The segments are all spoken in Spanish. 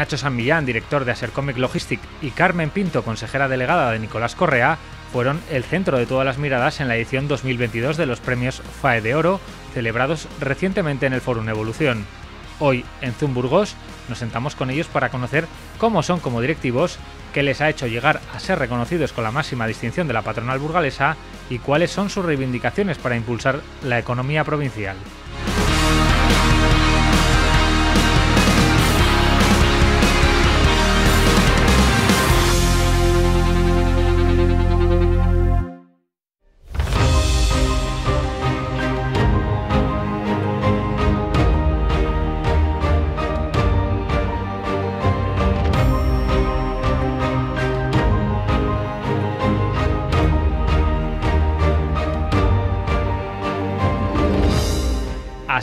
Nacho San Millán, director de Comic Logistic, y Carmen Pinto, consejera delegada de Nicolás Correa, fueron el centro de todas las miradas en la edición 2022 de los premios FAE de Oro, celebrados recientemente en el Forum Evolución. Hoy, en Zumburgos, nos sentamos con ellos para conocer cómo son como directivos, qué les ha hecho llegar a ser reconocidos con la máxima distinción de la patronal burgalesa y cuáles son sus reivindicaciones para impulsar la economía provincial.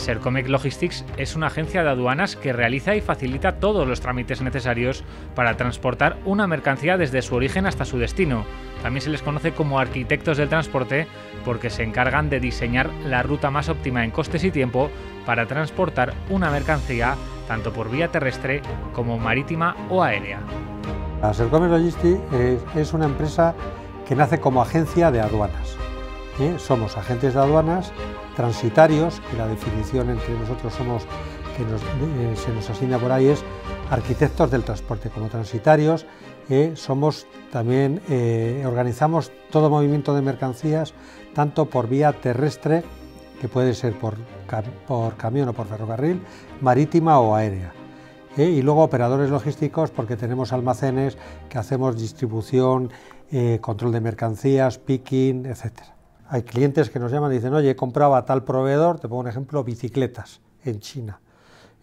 Sercomex Logistics es una agencia de aduanas que realiza y facilita todos los trámites necesarios para transportar una mercancía desde su origen hasta su destino. También se les conoce como arquitectos del transporte porque se encargan de diseñar la ruta más óptima en costes y tiempo para transportar una mercancía tanto por vía terrestre como marítima o aérea. Sercomex Logistics es una empresa que nace como agencia de aduanas somos agentes de aduanas, transitarios, que la definición entre nosotros somos, que eh, se nos asigna por ahí es arquitectos del transporte. Como transitarios eh, somos también, eh, organizamos todo movimiento de mercancías, tanto por vía terrestre, que puede ser por, camión o por ferrocarril, marítima o aérea. y luego operadores logísticos porque tenemos almacenes que hacemos distribución, control de mercancías, picking, etcétera. Hay clientes que nos llaman y dicen, oye, he a tal proveedor, te pongo un ejemplo, bicicletas en China.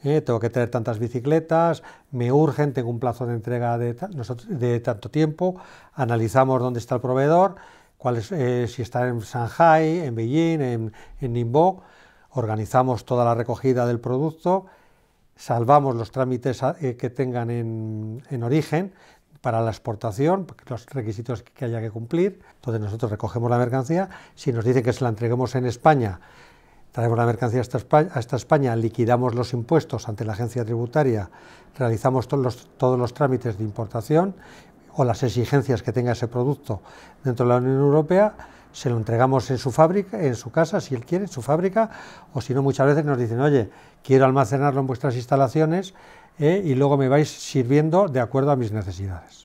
Eh, tengo que tener tantas bicicletas, me urgen, tengo un plazo de entrega de, tanto tiempo, analizamos dónde está el proveedor, eh, si está en Shanghai, en Beijing, en, en Ningbo, organizamos toda la recogida del producto, salvamos los trámites eh, que tengan en, en origen para la exportación, los requisitos que haya que cumplir. Entonces nosotros recogemos la mercancía, si nos dicen que se la entreguemos en España, traemos la mercancía hasta España, España liquidamos los impuestos ante la agencia tributaria, realizamos todos los, todos los trámites de importación o las exigencias que tenga ese producto dentro de la Unión Europea, se lo entregamos en su fábrica, en su casa, si él quiere, en su fábrica, o si no, muchas veces nos dicen, oye, quiero almacenarlo en vuestras instalaciones, ¿eh? y luego me vais sirviendo de acuerdo a mis necesidades.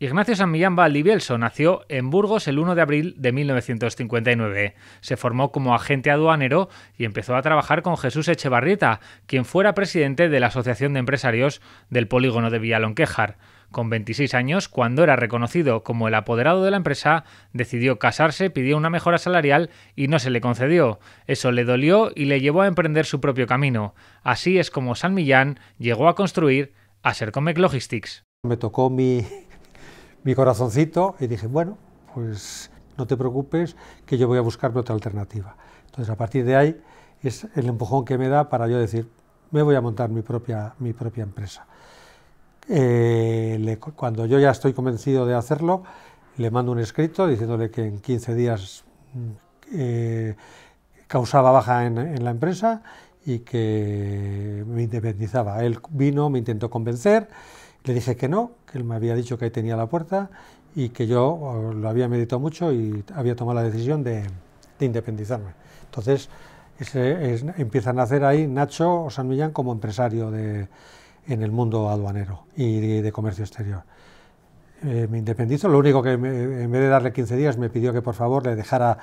Ignacio San Millán Valdivielso nació en Burgos el 1 de abril de 1959. Se formó como agente aduanero y empezó a trabajar con Jesús Echevarrieta, quien fuera presidente de la Asociación de Empresarios del Polígono de Villalonquejar. Con 26 años, cuando era reconocido como el apoderado de la empresa, decidió casarse, pidió una mejora salarial y no se le concedió. Eso le dolió y le llevó a emprender su propio camino. Así es como San Millán llegó a construir Asercomec Logistics. Me tocó mi, corazoncito y dije, bueno, pues no te preocupes, que yo voy a buscarme otra alternativa. Entonces, a partir de ahí es el empujón que me da para yo decir, me voy a montar mi propia empresa. Eh, cuando yo ya estoy convencido de hacerlo, le mando un escrito diciéndole que en 15 días mm, eh, causaba baja en, la empresa y que me independizaba. Él vino, me intentó convencer, le dije que no, que él me había dicho que ahí tenía la puerta y que yo lo había meditado mucho y había tomado la decisión de, independizarme. Entonces, empiezan a hacer ahí Nacho San Millán como empresario de, en el mundo aduanero y de, comercio exterior. Eh, me independizo, lo único que en vez de darle 15 días me pidió que por favor le dejara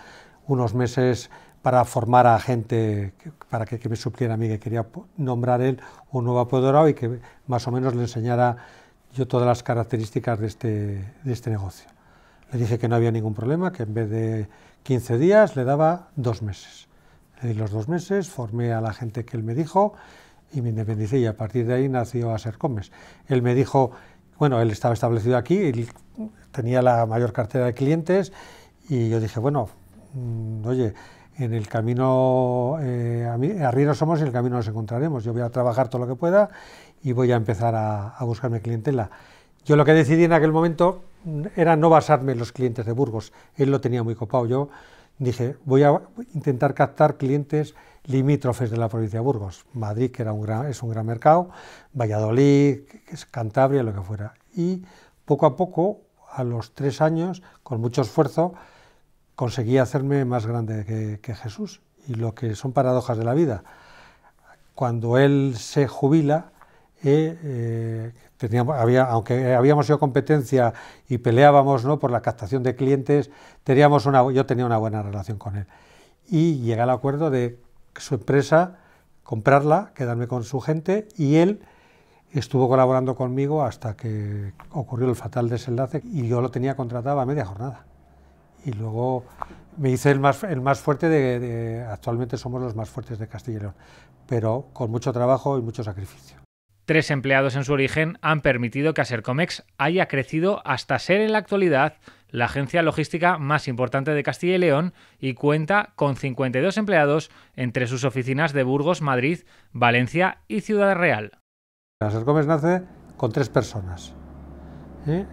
unos meses para formar a gente, para que, me supiera a mí, que quería nombrar él un nuevo apoderado y que más o menos le enseñara yo todas las características de este, de este negocio. Le dije que no había ningún problema, que en vez de 15 días le daba dos meses. Le di los dos meses, formé a la gente que él me dijo y me independicé y a partir de ahí nació ser Él me dijo, bueno, él estaba establecido aquí, él tenía la mayor cartera de clientes y yo dije, bueno, mm, oye, en el camino, eh, arriba somos y en el camino nos encontraremos. Yo voy a trabajar todo lo que pueda y voy a empezar a, a buscarme clientela. Yo lo que decidí en aquel momento mm, era no basarme en los clientes de Burgos, él lo tenía muy copado. Yo dije, voy a intentar captar clientes limítrofes de la provincia de Burgos. Madrid, que era un gran, es un gran mercado, Valladolid, Cantabria, lo que fuera. Y poco a poco, a los tres años, con mucho esfuerzo, conseguí hacerme más grande que, Jesús. Y lo que son paradojas de la vida. Cuando él se jubila, eh, eh, teníamos, había, aunque habíamos sido competencia y peleábamos ¿no? por la captación de clientes, teníamos una, yo tenía una buena relación con él. Y llega al acuerdo de su empresa, comprarla, quedarme con su gente y él estuvo colaborando conmigo hasta que ocurrió el fatal desenlace y yo lo tenía contratado a media jornada. Y luego me hice el más, el más fuerte de, Actualmente somos los más fuertes de Castilla y León, pero con mucho trabajo y mucho sacrificio. Tres empleados en su origen han permitido que Asercomex haya crecido hasta ser en la actualidad la agencia logística más importante de Castilla y León y cuenta con 52 empleados entre sus oficinas de Burgos, Madrid, Valencia y Ciudad Real. Las nace con tres personas. ¿eh?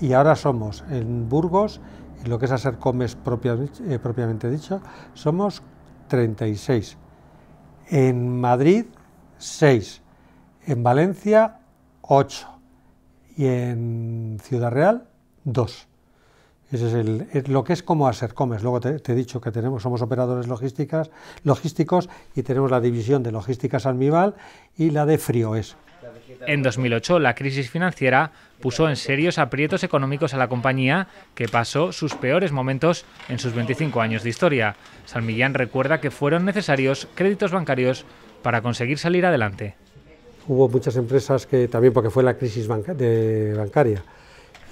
Y ahora somos en Burgos, en lo que es Asercomes eh, propiamente dicho, somos 36. En Madrid, 6. En Valencia, 8. Y en Ciudad Real, 2. Ese es, el, lo que es como hacer comes... Luego te, he dicho que tenemos, somos operadores logísticos y tenemos la división de logísticas Almibal y la de frío. En 2008, la crisis financiera puso en serios aprietos económicos a la compañía, que pasó sus peores momentos en sus 25 años de historia. ...San Millán recuerda que fueron necesarios créditos bancarios para conseguir salir adelante. Hubo muchas empresas que también, porque fue la crisis bancaria,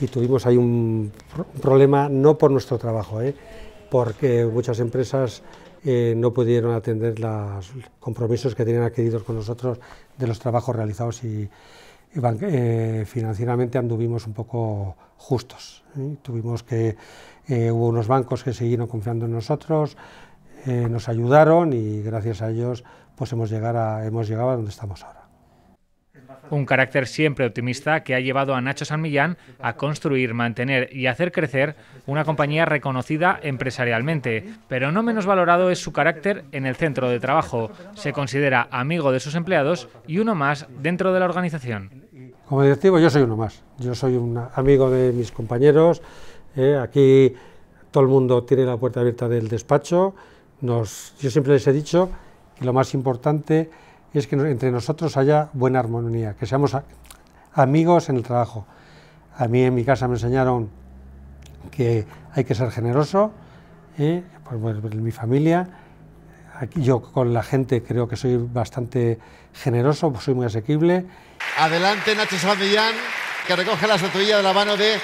y tuvimos ahí un, problema, no por nuestro trabajo, ¿eh? porque muchas empresas eh, no pudieron atender los compromisos que tenían adquiridos con nosotros de los trabajos realizados y, eh, financieramente anduvimos un poco justos. Tuvimos que, hubo unos bancos que siguieron confiando en nosotros, nos ayudaron y gracias a ellos pues hemos a, hemos llegado a donde estamos ahora. Un carácter siempre optimista que ha llevado a Nacho San Millán a construir, mantener y hacer crecer una compañía reconocida empresarialmente. Pero no menos valorado es su carácter en el centro de trabajo. Se considera amigo de sus empleados y uno más dentro de la organización. Como directivo yo soy uno más. Yo soy un amigo de mis compañeros. Eh, aquí todo el mundo tiene la puerta abierta del despacho. yo siempre les he dicho que lo más importante es que entre nosotros haya buena armonía, que seamos amigos en el trabajo. A mí en mi casa me enseñaron que hay que ser generoso, ¿eh? pues, pues, pues mi familia, aquí yo con la gente creo que soy bastante generoso, pues, soy muy asequible. Adelante Nacho Millán, que recoge la estatuilla de la mano de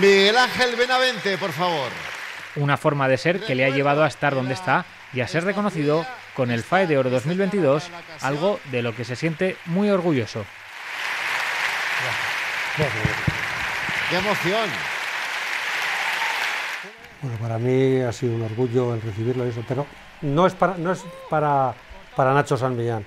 Miguel Ángel Benavente, por favor. Una forma de ser que le ha llevado a estar donde está y a ser reconocido con el FAE de Oro 2022, algo de lo que se siente muy orgulloso. ¡Qué emoción! Bueno, para mí ha sido un orgullo el recibirlo eso, pero no es para, no es para, para Nacho San Millán.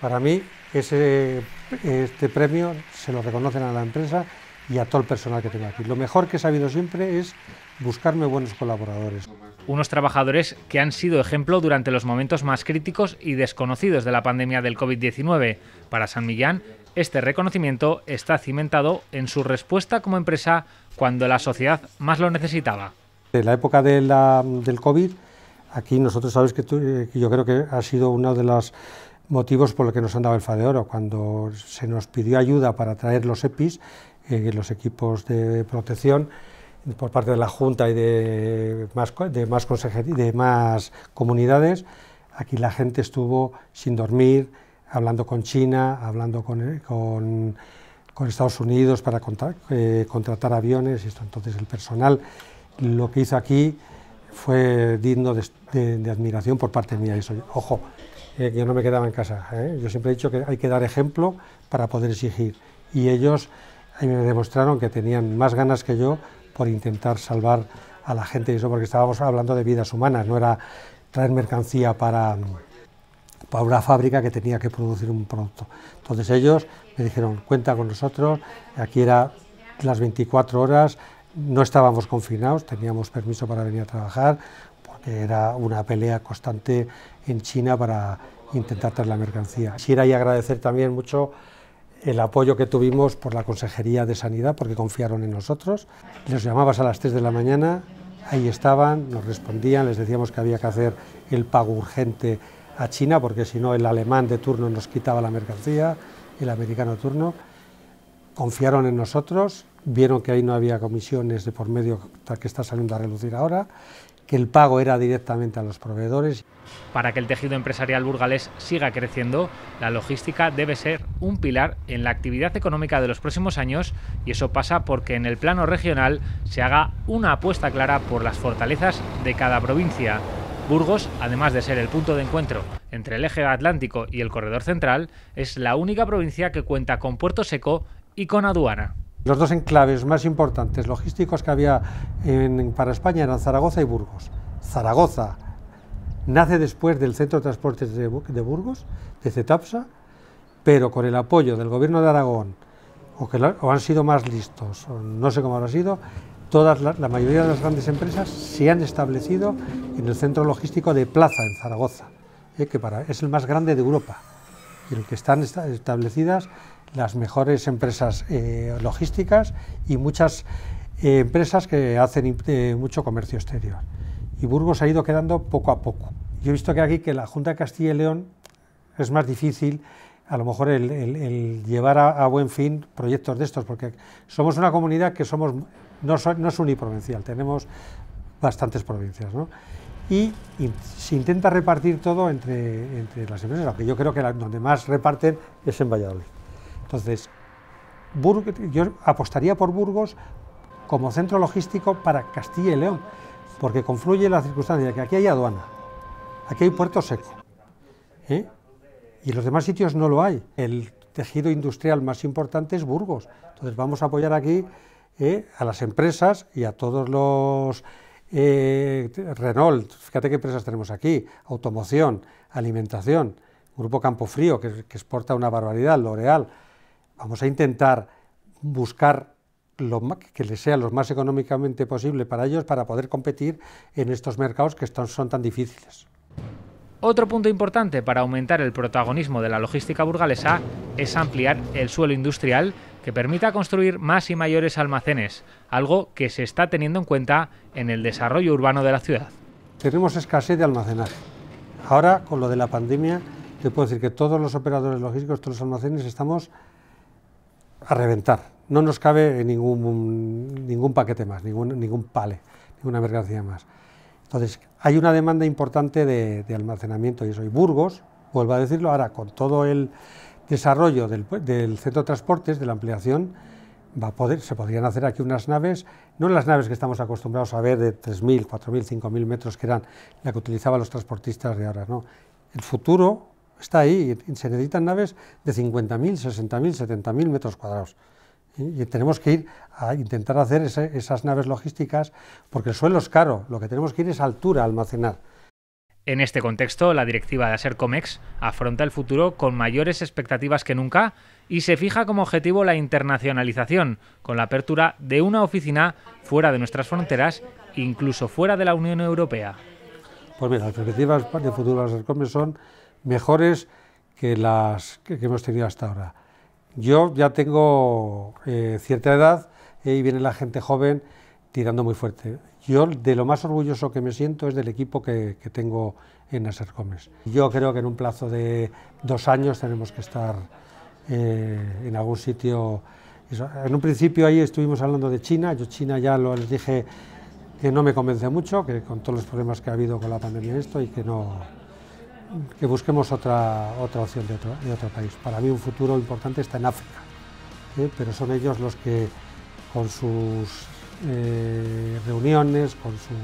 Para mí ese, este premio se lo reconocen a la empresa y a todo el personal que tengo aquí. Lo mejor que he sabido siempre es buscarme buenos colaboradores unos trabajadores que han sido ejemplo durante los momentos más críticos y desconocidos de la pandemia del COVID-19. Para San Millán, este reconocimiento está cimentado en su respuesta como empresa cuando la sociedad más lo necesitaba. En la época del COVID, aquí nosotros sabes eh, que, yo creo que ha sido uno de los motivos por los que nos han dado el FA Oro. Cuando se nos pidió ayuda para traer los EPIs, eh, los equipos de protección, por parte de la Junta y de más, de más comunidades, aquí la gente estuvo sin dormir, hablando con China, hablando con, eh, Estados Unidos para eh, contratar aviones y esto. Entonces el personal lo que hizo aquí fue digno de, admiración por parte mía. ojo, eh, que yo no me quedaba en casa. Yo siempre he dicho que hay que dar ejemplo para poder exigir. Y ellos me demostraron que tenían más ganas que yo por intentar salvar a la gente y eso, porque estábamos hablando de vidas humanas, no era traer mercancía para, para una fábrica que tenía que producir un producto. Entonces ellos me dijeron, cuenta con nosotros, aquí era las 24 horas, no estábamos confinados, teníamos permiso para venir a trabajar, porque era una pelea constante en China para intentar traer la mercancía. Quisiera agradecer también mucho el apoyo que tuvimos por la Consejería de Sanidad, porque confiaron en nosotros. Los llamabas a las 3 de la mañana, ahí estaban, nos respondían, les decíamos que había que hacer el pago urgente a China, porque si no el alemán de turno nos quitaba la mercancía, el americano de turno. Confiaron en nosotros, vieron que ahí no había comisiones de por medio que está saliendo a relucir ahora que el pago era directamente a los proveedores. Para que el tejido empresarial burgalés siga creciendo, la logística debe ser un pilar en la actividad económica de los próximos años y eso pasa porque en el plano regional se haga una apuesta clara por las fortalezas de cada provincia. Burgos, además de ser el punto de encuentro entre el eje atlántico y el corredor central, es la única provincia que cuenta con puerto seco y con aduana. Los dos enclaves más importantes logísticos que había para España eran Zaragoza y Burgos. Zaragoza nace después del Centro de Transportes de, Burgos, de Cetapsa, pero con el apoyo del gobierno de Aragón, o que han sido más listos, no sé cómo habrá sido, todas la, mayoría de las grandes empresas se han establecido en el centro logístico de Plaza, en Zaragoza, eh, que es el más grande de Europa en el que están establecidas las mejores empresas eh, logísticas y muchas eh, empresas que hacen eh, mucho comercio exterior. Y Burgos ha ido quedando poco a poco. Yo he visto que aquí que la Junta de Castilla y León es más difícil a lo mejor el, llevar a, buen fin proyectos de estos, porque somos una comunidad que somos no, no es uniprovincial, tenemos bastantes provincias y, se intenta repartir todo entre, las empresas, que yo creo que donde más reparten es en Valladolid. Entonces, yo apostaría por Burgos como centro logístico para Castilla y León, porque confluye la circunstancia de que aquí hay aduana, aquí hay puerto seco, ¿eh? y los demás sitios no lo hay. El tejido industrial más importante es Burgos. Entonces vamos a apoyar aquí ¿eh? a las empresas y a todos los eh, Renault, fíjate qué empresas tenemos aquí, automoción, alimentación, Grupo Campofrío, que, que exporta una barbaridad, L'Oreal. Vamos a intentar buscar lo que les sea lo más económicamente posible para ellos para poder competir en estos mercados que son tan difíciles. Otro punto importante para aumentar el protagonismo de la logística burgalesa es ampliar el suelo industrial que permita construir más y mayores almacenes, algo que se está teniendo en cuenta en el desarrollo urbano de la ciudad. Tenemos escasez de almacenaje. Ahora, con lo de la pandemia, te puedo decir que todos los operadores logísticos, todos los almacenes, estamos a reventar. No nos cabe ningún, ningún paquete más, ningún, ningún pale, ninguna mercancía más. Entonces, hay una demanda importante de, de almacenamiento y eso. Y Burgos, vuelvo a decirlo ahora, con todo el desarrollo del, centro de transportes, de la ampliación, va a poder, se podrían hacer aquí unas naves, no las naves que estamos acostumbrados a ver de 3.000, 4.000, 5.000 metros, que eran la que utilizaban los transportistas de ahora, no. El futuro está ahí, y se necesitan naves de 50.000, 60.000, 70.000 metros cuadrados. Y, tenemos que ir a intentar hacer esas naves logísticas, porque el suelo es caro, lo que tenemos que ir es altura almacenar en este contexto, la directiva de Acercomex afronta el futuro con mayores expectativas que nunca y se fija como objetivo la internacionalización, con la apertura de una oficina fuera de nuestras fronteras, incluso fuera de la Unión Europea. Pues mira, las perspectivas de futuro de Acercomex son mejores que las que hemos tenido hasta ahora. Yo ya tengo eh, cierta edad eh, y viene la gente joven tirando muy fuerte. Yo de lo más orgulloso que me siento es del equipo que, tengo en Asercomes. Yo creo que en un plazo de dos años tenemos que estar eh, en algún sitio. En un principio ahí estuvimos hablando de China, yo China ya lo, les dije que no me convence mucho, que con todos los problemas que ha habido con la pandemia esto y que no que busquemos otra, otra opción de otro, de otro país. Para mí un futuro importante está en África, ¿eh? pero son ellos los que con sus eh, reuniones, con su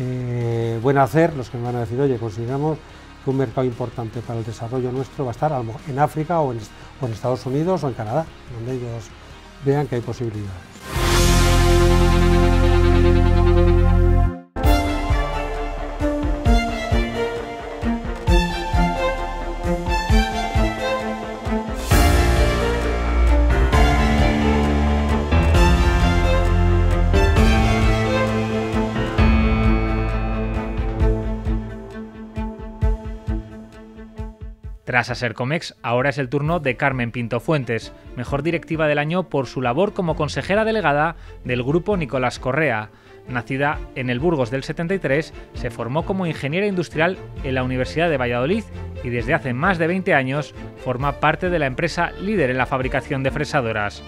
eh, buen hacer, los que me van a decir, oye, consideramos que un mercado importante para el desarrollo nuestro va a estar en África en, o en Estados Unidos o en Canadá, donde ellos vean que hay posibilidades. Tras hacer Comex, ahora es el turno de Carmen Pinto Fuentes, mejor directiva del año por su labor como consejera delegada del grupo Nicolás Correa. Nacida en el Burgos del 73, se formó como ingeniera industrial en la Universidad de Valladolid y desde hace más de 20 años forma parte de la empresa líder en la fabricación de fresadoras.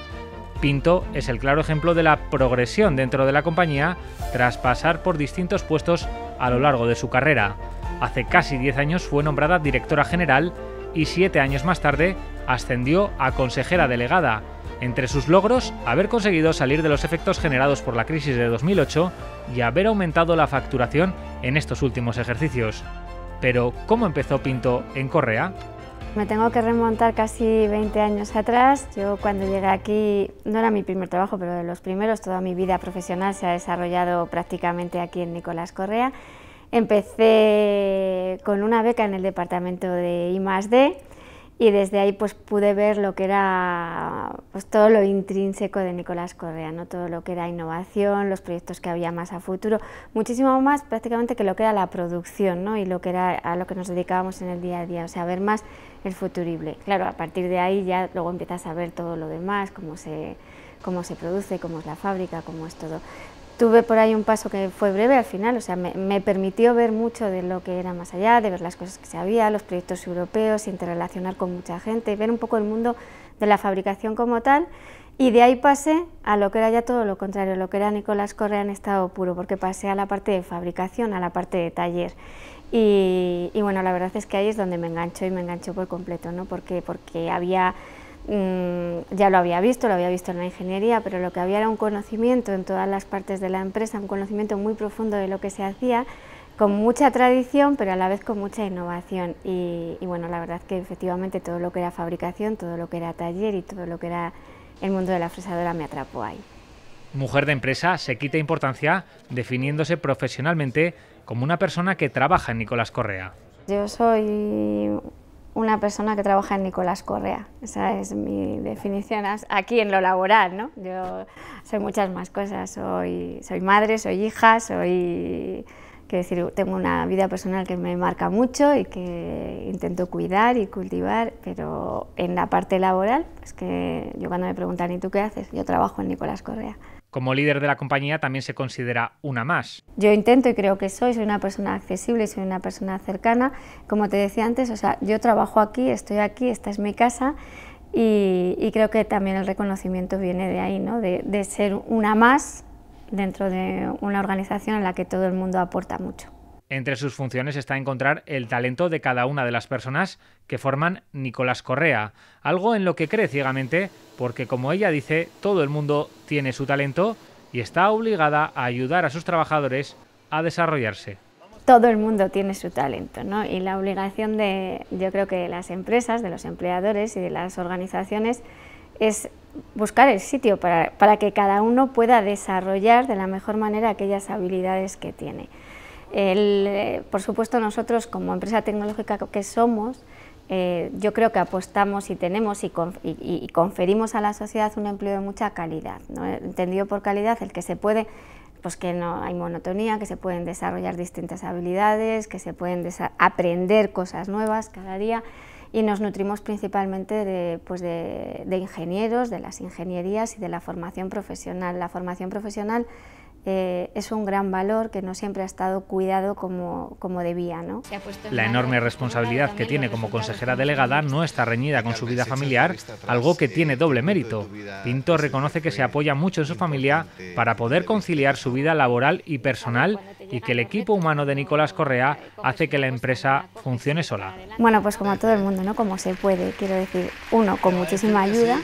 Pinto es el claro ejemplo de la progresión dentro de la compañía tras pasar por distintos puestos a lo largo de su carrera hace casi 10 años fue nombrada directora general y 7 años más tarde ascendió a consejera delegada. Entre sus logros, haber conseguido salir de los efectos generados por la crisis de 2008 y haber aumentado la facturación en estos últimos ejercicios. Pero, ¿cómo empezó Pinto en Correa? Me tengo que remontar casi 20 años atrás. Yo cuando llegué aquí, no era mi primer trabajo, pero de los primeros, toda mi vida profesional se ha desarrollado prácticamente aquí en Nicolás Correa. Empecé con una beca en el departamento de I+.D. y desde ahí pues pude ver lo que era pues, todo lo intrínseco de Nicolás Correa, ¿no? todo lo que era innovación, los proyectos que había más a futuro, muchísimo más prácticamente que lo que era la producción y lo que era a lo que nos dedicábamos en el día a día, o sea, ver más el futurible. Claro, a partir de ahí ya luego empiezas a ver todo lo demás, cómo se, cómo se produce, cómo es la fábrica, cómo es todo tuve por ahí un paso que fue breve al final, o sea, me, permitió ver mucho de lo que era más allá, de ver las cosas que se había, los proyectos europeos, interrelacionar con mucha gente, ver un poco el mundo de la fabricación como tal, y de ahí pasé a lo que era ya todo lo contrario, lo que era Nicolás Correa en estado puro, porque pasé a la parte de fabricación, a la parte de taller. Y, bueno, la verdad es que ahí es donde me enganchó y me enganchó por completo, ¿no? Porque, porque había Mm, ya lo había visto, lo había visto en la ingeniería, pero lo que había era un conocimiento en todas las partes de la empresa, un conocimiento muy profundo de lo que se hacía, con mucha tradición, pero a la vez con mucha innovación. Y, bueno, la verdad que efectivamente todo lo que era fabricación, todo lo que era taller y todo lo que era el mundo de la fresadora me atrapó ahí. Mujer de empresa se quita importancia definiéndose profesionalmente como una persona que trabaja en Nicolás Correa. Yo soy una persona que trabaja en Nicolás Correa. Esa es mi definición aquí en lo laboral, ¿no? Yo soy muchas más cosas, soy, soy madre, soy hija, soy... decir, tengo una vida personal que me marca mucho y que intento cuidar y cultivar, pero en la parte laboral, es pues que yo cuando me preguntan, ¿y tú qué haces? Yo trabajo en Nicolás Correa. Como líder de la compañía también se considera una más. Yo intento y creo que soy, soy una persona accesible, soy una persona cercana. Como te decía antes, o sea, yo trabajo aquí, estoy aquí, esta es mi casa y, creo que también el reconocimiento viene de ahí, ¿no? de, de ser una más dentro de una organización en la que todo el mundo aporta mucho. Entre sus funciones está encontrar el talento de cada una de las personas que forman Nicolás Correa, algo en lo que cree ciegamente porque como ella dice, todo el mundo tiene su talento y está obligada a ayudar a sus trabajadores a desarrollarse. Todo el mundo tiene su talento ¿no? y la obligación de, yo creo que de las empresas, de los empleadores y de las organizaciones es buscar el sitio para, para que cada uno pueda desarrollar de la mejor manera aquellas habilidades que tiene. Eh, por supuesto, nosotros como empresa tecnológica que somos, eh, yo creo que apostamos y tenemos y, conferimos a la sociedad un empleo de mucha calidad. Entendido por calidad, el que se puede, pues que no hay monotonía, que se pueden desarrollar distintas habilidades, que se pueden aprender cosas nuevas cada día y nos nutrimos principalmente de, pues de ingenieros, de las ingenierías y de la formación profesional. La formación profesional eh, es un gran valor que no siempre ha estado cuidado como, debía. La enorme responsabilidad que tiene como consejera delegada no está reñida con su vida familiar, algo que tiene doble mérito. Pinto reconoce que se apoya mucho en su familia para poder conciliar su vida laboral y personal y que el equipo humano de Nicolás Correa hace que la empresa funcione sola. Bueno, pues como todo el mundo, ¿no? Como se puede, quiero decir, uno con muchísima ayuda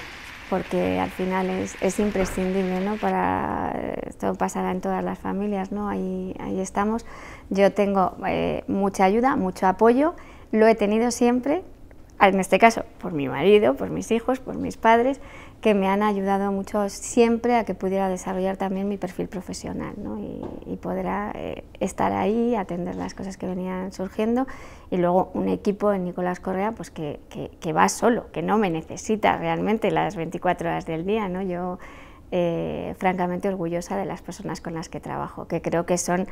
porque al final es, imprescindible, ¿no? Para, eh, esto pasará en todas las familias, ¿no? Ahí, estamos. Yo tengo eh, mucha ayuda, mucho apoyo, lo he tenido siempre, en este caso, por mi marido, por mis hijos, por mis padres, que me han ayudado mucho siempre a que pudiera desarrollar también mi perfil profesional y, poder eh, estar ahí, atender las cosas que venían surgiendo y luego un equipo en Nicolás Correa pues que, va solo, que no me necesita realmente las 24 horas del día. ¿no? Yo, eh, francamente, orgullosa de las personas con las que trabajo, que creo que son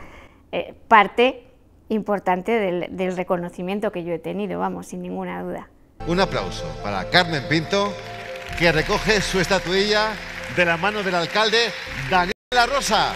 eh, parte importante del reconocimiento que yo he tenido, vamos, sin ninguna duda. Un aplauso para Carmen Pinto, que recoge su estatuilla de la mano del alcalde Daniel La Rosa.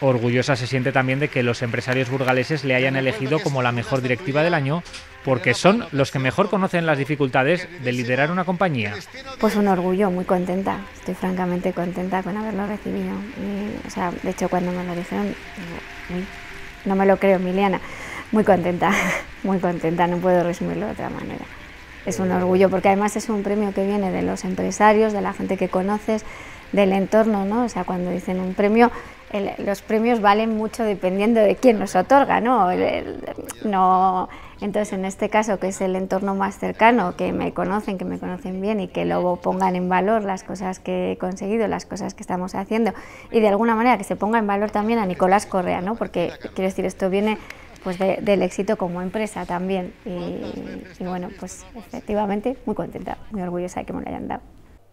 Orgullosa se siente también de que los empresarios burgaleses le hayan elegido como la mejor directiva del año porque son los que mejor conocen las dificultades de liderar una compañía. Pues un orgullo, muy contenta. Estoy francamente contenta con haberlo recibido. o sea, de hecho, cuando me lo dijeron, no me lo creo, Miliana. Muy contenta, muy contenta, no puedo resumirlo de otra manera. Es un orgullo porque además es un premio que viene de los empresarios, de la gente que conoces, del entorno, ¿no? O sea, cuando dicen un premio los premios valen mucho dependiendo de quién nos otorga, ¿no? no entonces, en este caso, que es el entorno más cercano, que me conocen, que me conocen bien y que luego pongan en valor las cosas que he conseguido, las cosas que estamos haciendo y de alguna manera que se ponga en valor también a Nicolás Correa, ¿no? Porque, quiero decir, esto viene pues del éxito como empresa también y, y bueno, pues efectivamente muy contenta, muy orgullosa de que me lo hayan dado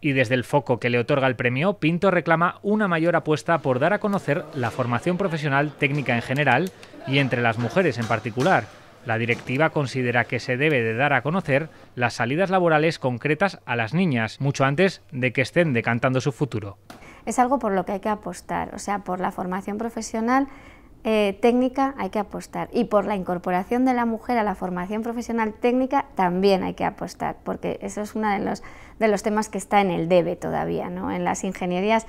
y desde el foco que le otorga el premio, Pinto reclama una mayor apuesta por dar a conocer la formación profesional técnica en general y entre las mujeres en particular. La directiva considera que se debe de dar a conocer las salidas laborales concretas a las niñas, mucho antes de que estén decantando su futuro. Es algo por lo que hay que apostar, o sea, por la formación profesional eh, técnica hay que apostar y por la incorporación de la mujer a la formación profesional técnica también hay que apostar, porque eso es uno de los, de los temas que está en el debe todavía, ¿no? en las ingenierías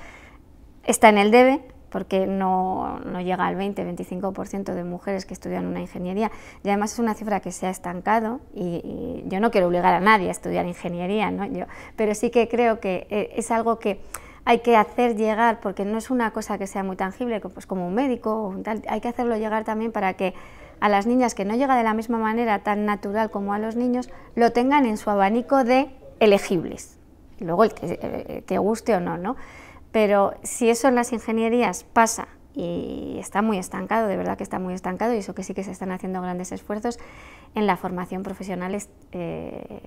está en el debe, porque no, llega al 20-25% de mujeres que estudian una ingeniería. Y además es una cifra que se ha estancado y, y yo no quiero obligar a nadie a estudiar ingeniería, ¿no? yo, pero sí que creo que eh, es algo que hay que hacer llegar, porque no es una cosa que sea muy tangible, pues como un médico, hay que hacerlo llegar también para que a las niñas que no llega de la misma manera tan natural como a los niños, lo tengan en su abanico de elegibles. Luego el que, te eh, eh, guste o no, ¿no? Pero si eso en las ingenierías pasa y está muy estancado, de verdad que está muy estancado, y eso que sí que se están haciendo grandes esfuerzos, en la formación profesional eh,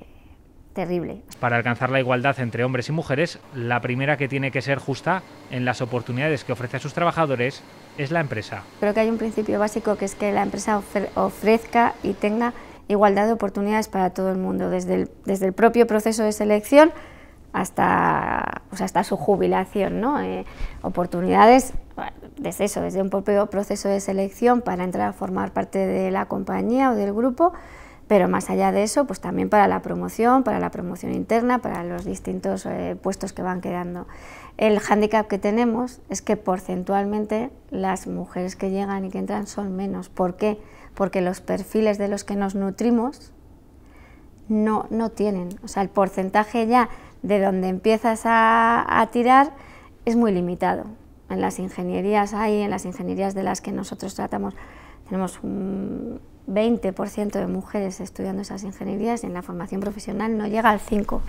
terrible. Para alcanzar la igualdad entre hombres y mujeres, la primera que tiene que ser justa en las oportunidades que ofrece a sus trabajadores es la empresa. Creo que hay un principio básico que es que la empresa ofrezca y tenga igualdad de oportunidades para todo el mundo, desde el, propio proceso de selección hasta, hasta su jubilación, eh, oportunidades desde eso, desde un propio proceso de selección para entrar a formar parte de la compañía o del grupo, pero más allá de eso, pues también para la promoción, para la promoción interna, para los distintos eh, puestos que van quedando. El hándicap que tenemos es que porcentualmente las mujeres que llegan y que entran son menos. ¿Por qué? Porque los perfiles de los que nos nutrimos no, no tienen. O sea, el porcentaje ya de donde empiezas a, a tirar es muy limitado. En las ingenierías hay, en las ingenierías de las que nosotros tratamos, tenemos un, 20% de mujeres estudiando esas ingenierías y en la formación profesional no llega al 5%.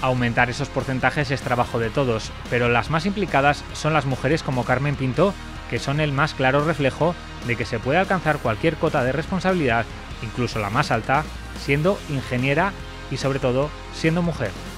Aumentar esos porcentajes es trabajo de todos, pero las más implicadas son las mujeres como Carmen Pinto, que son el más claro reflejo de que se puede alcanzar cualquier cota de responsabilidad, incluso la más alta, siendo ingeniera y sobre todo siendo mujer.